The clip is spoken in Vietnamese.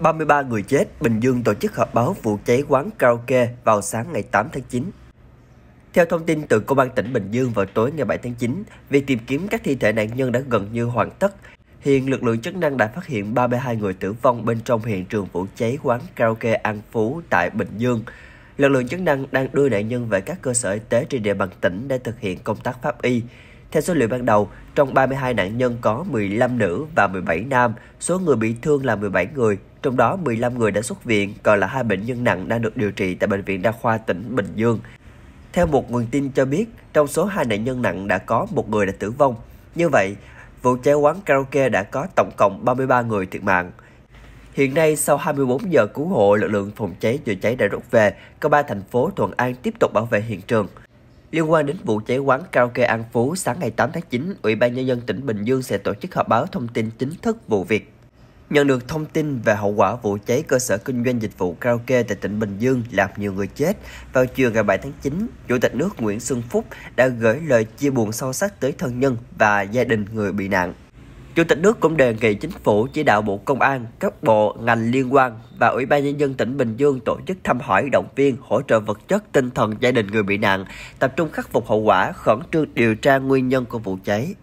33 người chết, Bình Dương tổ chức họp báo vụ cháy quán karaoke vào sáng ngày 8 tháng 9. Theo thông tin từ Công an tỉnh Bình Dương vào tối ngày 7 tháng 9, việc tìm kiếm các thi thể nạn nhân đã gần như hoàn tất. Hiện lực lượng chức năng đã phát hiện 32 người tử vong bên trong hiện trường vụ cháy quán karaoke An Phú tại Bình Dương. Lực lượng chức năng đang đưa nạn nhân về các cơ sở y tế trên địa bàn tỉnh để thực hiện công tác pháp y. Theo số liệu ban đầu, trong 32 nạn nhân có 15 nữ và 17 nam, số người bị thương là 17 người, trong đó 15 người đã xuất viện, còn là hai bệnh nhân nặng đang được điều trị tại Bệnh viện Đa khoa tỉnh Bình Dương. Theo một nguồn tin cho biết, trong số hai nạn nhân nặng đã có một người đã tử vong. Như vậy, vụ cháy quán karaoke đã có tổng cộng 33 người thiệt mạng. Hiện nay, sau 24 giờ cứu hộ, lực lượng phòng cháy chữa cháy đã rút về, công ba thành phố Thuận An tiếp tục bảo vệ hiện trường. Liên quan đến vụ cháy quán karaoke An Phú, sáng ngày 8 tháng 9, Ủy ban Nhân dân tỉnh Bình Dương sẽ tổ chức họp báo thông tin chính thức vụ việc. Nhận được thông tin về hậu quả vụ cháy cơ sở kinh doanh dịch vụ karaoke tại tỉnh Bình Dương làm nhiều người chết, vào chiều ngày 7 tháng 9, Chủ tịch nước Nguyễn Xuân Phúc đã gửi lời chia buồn sâu sắc tới thân nhân và gia đình người bị nạn. Chủ tịch nước cũng đề nghị chính phủ chỉ đạo Bộ Công an, các bộ, ngành liên quan và Ủy ban Nhân dân tỉnh Bình Dương tổ chức thăm hỏi, động viên, hỗ trợ vật chất, tinh thần gia đình người bị nạn, tập trung khắc phục hậu quả, khẩn trương điều tra nguyên nhân của vụ cháy.